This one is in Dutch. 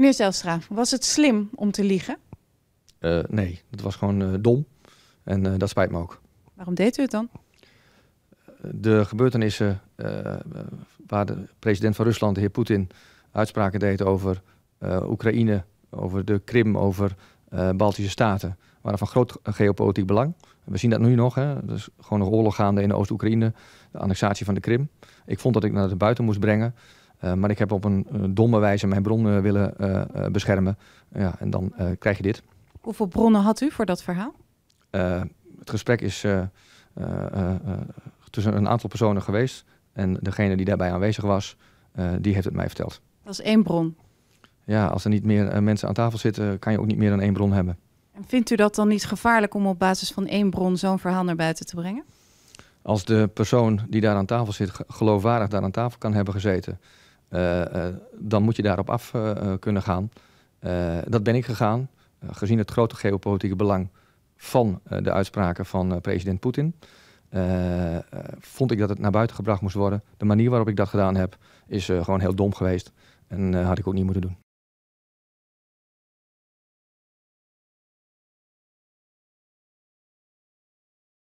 Meneer Zelstra, was het slim om te liegen? Eh, nee, dat was gewoon uh, dom. En eh, dat spijt me ook. Waarom deed u het dan? De gebeurtenissen waar de president van Rusland, de heer Poetin, uitspraken deed over Oekraïne, over de Krim, over Baltische Staten, waren van groot geopolitiek belang. We zien dat nu nog. Hè? Er is gewoon nog oorlog gaande in Oost-Oekraïne, de annexatie van de Krim. Ik vond dat ik naar buiten moest brengen. Eh, maar ik heb op een eh, domme wijze mijn bron willen eh, beschermen. Ja, en dan krijg je dit. Hoeveel bronnen had u voor dat verhaal? het gesprek is tussen een aantal personen geweest. En degene die daarbij aanwezig was, die heeft het mij verteld. Dat is één bron. Ja, als er niet meer mensen aan tafel zitten, kan je ook niet meer dan één bron hebben. En vindt u dat dan niet gevaarlijk om op basis van één bron zo'n verhaal naar buiten te brengen? Als de persoon die daar aan tafel zit geloofwaardig daar aan tafel kan hebben gezeten eh, eh, dan moet je daarop af eh, kunnen gaan. dat ben ik gegaan, gezien het grote geopolitieke belang van de uitspraken van president Poetin. vond ik dat het naar buiten gebracht moest worden. De manier waarop ik dat gedaan heb, is gewoon heel dom geweest. En had ik ook niet moeten doen.